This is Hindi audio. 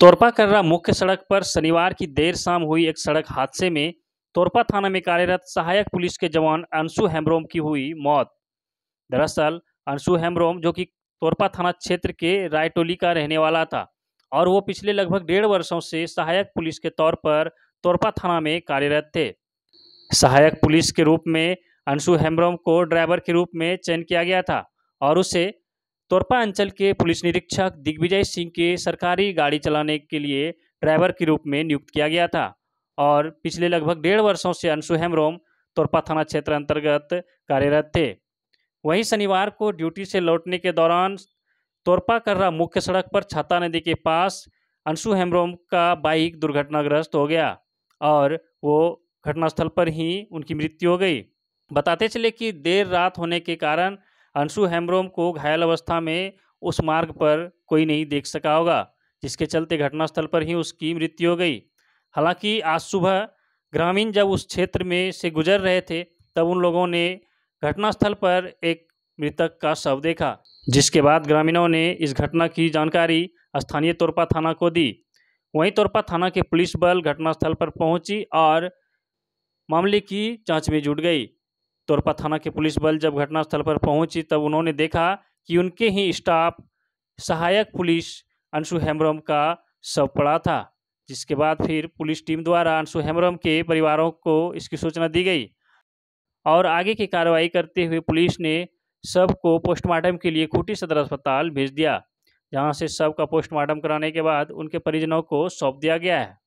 तोरपा कर्रा मुख्य सड़क पर शनिवार की देर शाम हुई एक सड़क हादसे में तोरपा थाना में कार्यरत सहायक पुलिस के जवान अंशु हेम्ब्रोम की हुई मौत दरअसल अंशु हेम्ब्रोम जो कि तोरपा थाना क्षेत्र के रायटोली का रहने वाला था और वो पिछले लगभग डेढ़ वर्षों से सहायक पुलिस के तौर पर तोरपा थाना में कार्यरत थे सहायक पुलिस के रूप में अंशु हेम्ब्रोम को ड्राइवर के रूप में चयन किया गया था और उसे तोरपा अंचल के पुलिस निरीक्षक दिग्विजय सिंह के सरकारी गाड़ी चलाने के लिए ड्राइवर के रूप में नियुक्त किया गया था और पिछले लगभग डेढ़ वर्षों से अंशु हेमरोम तोरपा थाना क्षेत्र अंतर्गत कार्यरत थे वहीं शनिवार को ड्यूटी से लौटने के दौरान तोरपा कर्रा मुख्य सड़क पर छाता नदी के पास अंशु हेमरोम का बाइक दुर्घटनाग्रस्त हो गया और वो घटनास्थल पर ही उनकी मृत्यु हो गई बताते चले कि देर रात होने के कारण अंशु हेम्ब्रोम को घायल अवस्था में उस मार्ग पर कोई नहीं देख सका होगा जिसके चलते घटनास्थल पर ही उसकी मृत्यु हो गई हालांकि आज सुबह ग्रामीण जब उस क्षेत्र में से गुजर रहे थे तब उन लोगों ने घटनास्थल पर एक मृतक का शव देखा जिसके बाद ग्रामीणों ने इस घटना की जानकारी स्थानीय तोरपा थाना को दी वहीं तोरपा थाना के पुलिस बल घटनास्थल पर पहुंची और मामले की जांच में जुट गई तोरपा थाना के पुलिस बल जब घटनास्थल पर पहुंची तब उन्होंने देखा कि उनके ही स्टाफ सहायक पुलिस अंशु हेम्ब्रम का शव पड़ा था जिसके बाद फिर पुलिस टीम द्वारा अंशु हेम्ब्रम के परिवारों को इसकी सूचना दी गई और आगे की कार्रवाई करते हुए पुलिस ने शव को पोस्टमार्टम के लिए खूटी सदर अस्पताल भेज दिया जहाँ से शव का पोस्टमार्टम कराने के बाद उनके परिजनों को सौंप दिया गया है